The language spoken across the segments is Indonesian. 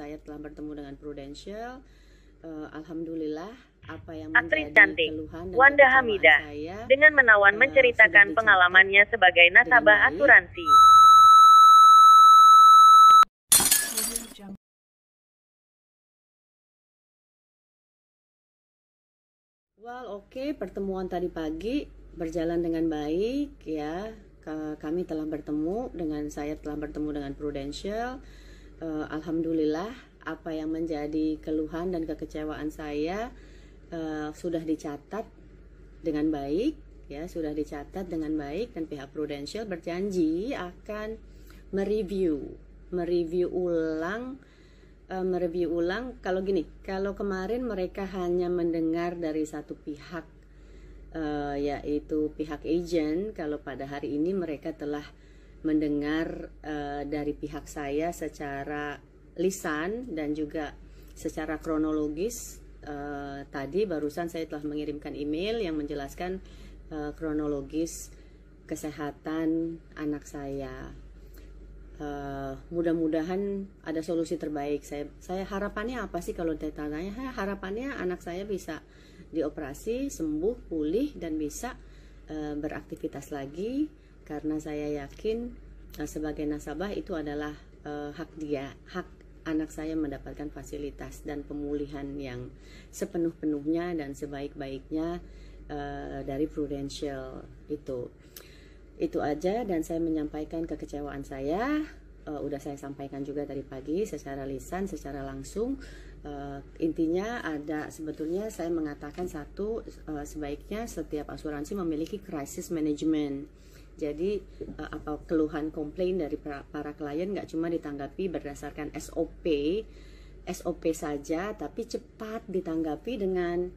saya telah bertemu dengan Prudential. Uh, Alhamdulillah apa yang menjadi cantik keluhan dan Wanda Hamida saya, dengan menawan uh, menceritakan pengalamannya sebagai nasabah asuransi. Well, oke, okay. pertemuan tadi pagi berjalan dengan baik ya. Kami telah bertemu dengan saya telah bertemu dengan Prudential uh, alhamdulillah apa yang menjadi keluhan dan kekecewaan saya uh, sudah dicatat dengan baik ya sudah dicatat dengan baik dan pihak Prudential berjanji akan mereview mereview ulang eh, mereview ulang kalau gini kalau kemarin mereka hanya mendengar dari satu pihak yaitu pihak agent kalau pada hari ini mereka telah mendengar uh, dari pihak saya secara lisan dan juga secara kronologis uh, tadi barusan saya telah mengirimkan email yang menjelaskan uh, kronologis kesehatan anak saya uh, mudah-mudahan ada solusi terbaik. Saya saya harapannya apa sih kalau ditanya? Harapannya anak saya bisa dioperasi, sembuh, pulih dan bisa uh, beraktivitas lagi karena saya yakin eh, sebagai nasabah itu adalah uh, hak dia, hak anak saya mendapatkan fasilitas dan pemulihan yang sepenuh-penuhnya dan sebaik-baiknya uh, dari Prudential itu. Itu aja dan saya menyampaikan kekecewaan saya. Uh, udah saya sampaikan juga tadi pagi secara lisan, secara langsung. Uh, intinya ada sebetulnya saya mengatakan satu uh, sebaiknya setiap asuransi memiliki crisis management jadi uh, apa keluhan komplain dari para, para klien nggak cuma ditanggapi berdasarkan SOP, SOP saja, tapi cepat ditanggapi dengan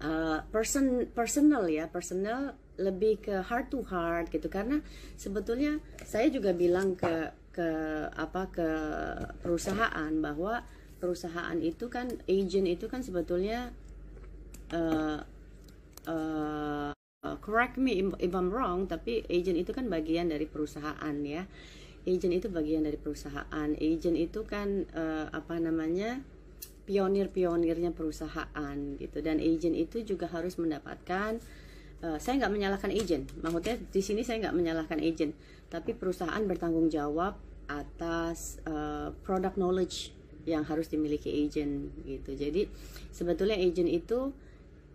uh, person personal ya, personal lebih ke heart to heart gitu karena sebetulnya saya juga bilang ke ke apa ke perusahaan bahwa perusahaan itu kan agent itu kan sebetulnya uh, Eh, correct me if, I'm wrong, tapi agent itu kan bagian dari perusahaan ya. Agent itu bagian dari perusahaan. Agent itu kan uh, apa namanya? pionir-pionirnya perusahaan gitu dan agent itu juga harus mendapatkan uh, saya nggak menyalahkan agent maksudnya di sini saya nggak menyalahkan agent tapi perusahaan bertanggung jawab atas uh, product knowledge yang harus dimiliki agent gitu jadi sebetulnya agent itu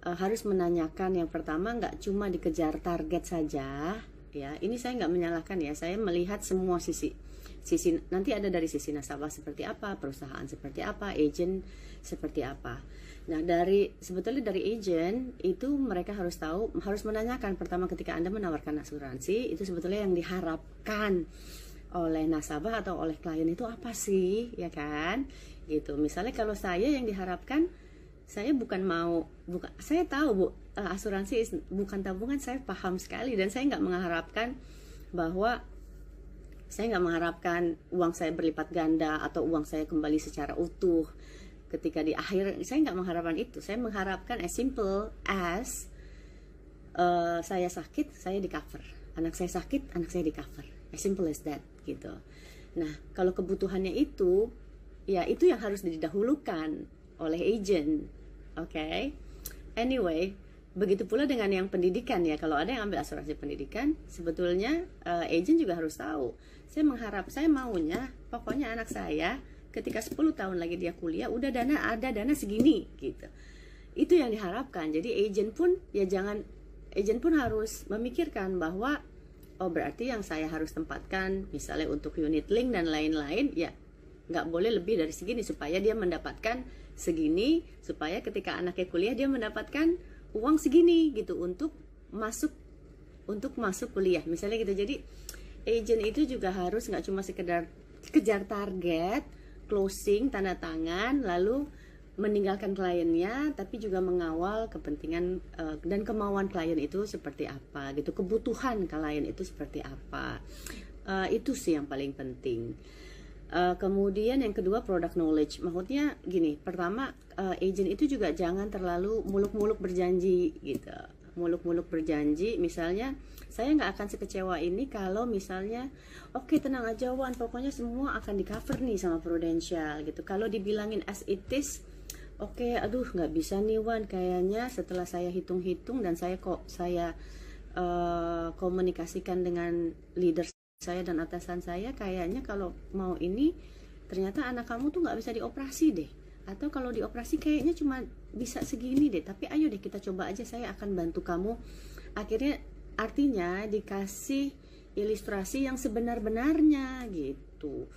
Eh, harus menanyakan yang pertama nggak cuma dikejar target saja ya ini saya nggak menyalahkan ya saya melihat semua sisi sisi nanti ada dari sisi nasabah seperti apa, perusahaan seperti apa, agent seperti apa. Nah, dari sebetulnya dari agent itu mereka harus tahu harus menanyakan pertama ketika Anda menawarkan asuransi itu sebetulnya yang diharapkan oleh nasabah atau oleh klien itu apa sih, ya kan? Gitu. Misalnya kalau saya yang diharapkan saya bukan mau buka saya tahu bu eh, asuransi bukan tabungan saya paham sekali dan saya nggak mengharapkan bahwa saya nggak mengharapkan uang saya berlipat ganda atau uang saya kembali secara utuh ketika di akhir saya nggak mengharapkan itu saya mengharapkan as simple as uh, saya sakit saya di cover anak saya sakit anak saya di cover as simple as that gitu nah kalau kebutuhannya itu ya itu yang harus didahulukan oleh agent. Oke. Okay? Anyway, begitu pula dengan yang pendidikan ya. Kalau ada yang ambil asuransi pendidikan, sebetulnya uh, agent juga harus tahu. Saya mengharap saya maunya pokoknya anak saya ketika 10 tahun lagi dia kuliah udah dana ada dana segini gitu. Itu yang diharapkan. Jadi agent pun ya jangan agent pun harus memikirkan bahwa oh berarti yang saya harus tempatkan misalnya untuk unit link dan lain-lain ya nggak boleh lebih dari segini supaya dia mendapatkan segini supaya ketika anaknya kuliah dia mendapatkan uang segini gitu untuk masuk untuk masuk kuliah misalnya gitu jadi agent itu juga harus nggak cuma sekedar kejar target closing tanda tangan lalu meninggalkan kliennya tapi juga mengawal kepentingan eh, dan kemauan klien itu seperti apa gitu kebutuhan klien itu seperti apa eh, itu sih yang paling penting Uh, kemudian yang kedua product knowledge. Maksudnya gini, pertama uh, agent itu juga jangan terlalu muluk-muluk berjanji gitu. Muluk-muluk berjanji, misalnya saya nggak akan sekecewa ini kalau misalnya oke okay, tenang aja Wan, pokoknya semua akan di cover nih sama Prudential gitu. Kalau dibilangin as it is, oke okay, aduh nggak bisa nih Wan, kayaknya setelah saya hitung-hitung dan saya kok saya uh, komunikasikan dengan leaders saya dan atasan saya kayaknya kalau mau ini ternyata anak kamu tuh nggak bisa dioperasi deh atau kalau dioperasi kayaknya cuma bisa segini deh tapi ayo deh kita coba aja saya akan bantu kamu akhirnya artinya dikasih ilustrasi yang sebenar-benarnya gitu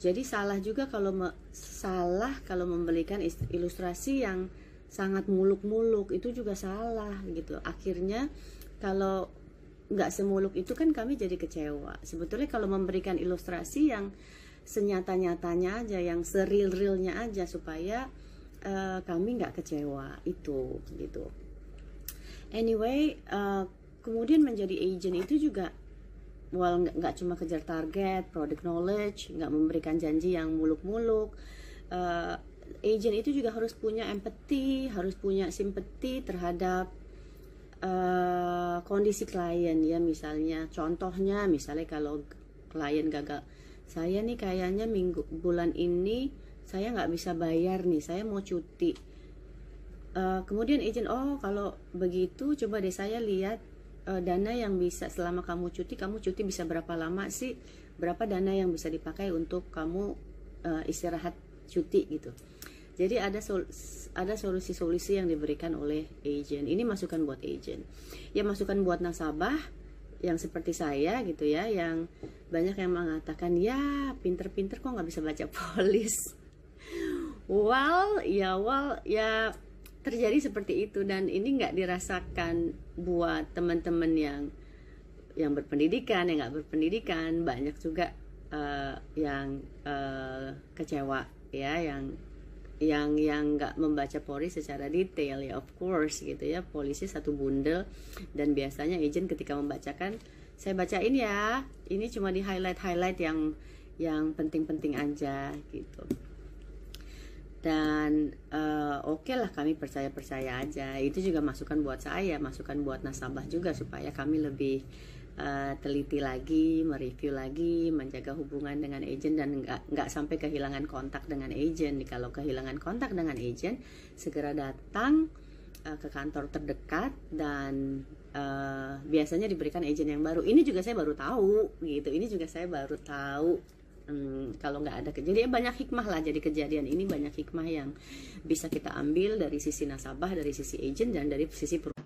jadi salah juga kalau me, salah kalau membelikan ilustrasi yang sangat muluk-muluk itu juga salah gitu akhirnya kalau nggak semuluk itu kan kami jadi kecewa sebetulnya kalau memberikan ilustrasi yang senyata-nyatanya aja yang seril-realnya aja supaya uh, kami nggak kecewa itu gitu anyway uh, kemudian menjadi agent itu juga well nggak cuma kejar target product knowledge nggak memberikan janji yang muluk-muluk uh, agent itu juga harus punya empati harus punya simpati terhadap uh, kondisi klien ya misalnya contohnya misalnya kalau klien gagal saya nih kayaknya minggu bulan ini saya nggak bisa bayar nih saya mau cuti uh, kemudian agent oh kalau begitu coba deh saya lihat uh, dana yang bisa selama kamu cuti kamu cuti bisa berapa lama sih berapa dana yang bisa dipakai untuk kamu uh, istirahat cuti gitu jadi ada sol ada solusi-solusi yang diberikan oleh agent. Ini masukan buat agent. Ya masukan buat nasabah yang seperti saya gitu ya, yang banyak yang mengatakan ya pinter-pinter kok nggak bisa baca polis. Well, ya well, ya terjadi seperti itu dan ini nggak dirasakan buat teman-teman yang yang berpendidikan, yang nggak berpendidikan, banyak juga uh, yang uh, kecewa ya, yang yang yang nggak membaca pori secara detail ya of course gitu ya polisi satu bundel dan biasanya agent ketika membacakan saya bacain ya ini cuma di highlight highlight yang yang penting-penting aja gitu dan uh, oke okay lah kami percaya percaya aja itu juga masukan buat saya masukan buat nasabah juga supaya kami lebih uh, teliti lagi mereview lagi menjaga hubungan dengan agent dan nggak nggak sampai kehilangan kontak dengan agent kalau kehilangan kontak dengan agent segera datang uh, ke kantor terdekat dan uh, biasanya diberikan agent yang baru ini juga saya baru tahu gitu ini juga saya baru tahu hmm, kalau nggak ada kejadian, banyak hikmah lah jadi kejadian ini banyak hikmah yang bisa kita ambil dari sisi nasabah dari sisi agent dan dari sisi perusahaan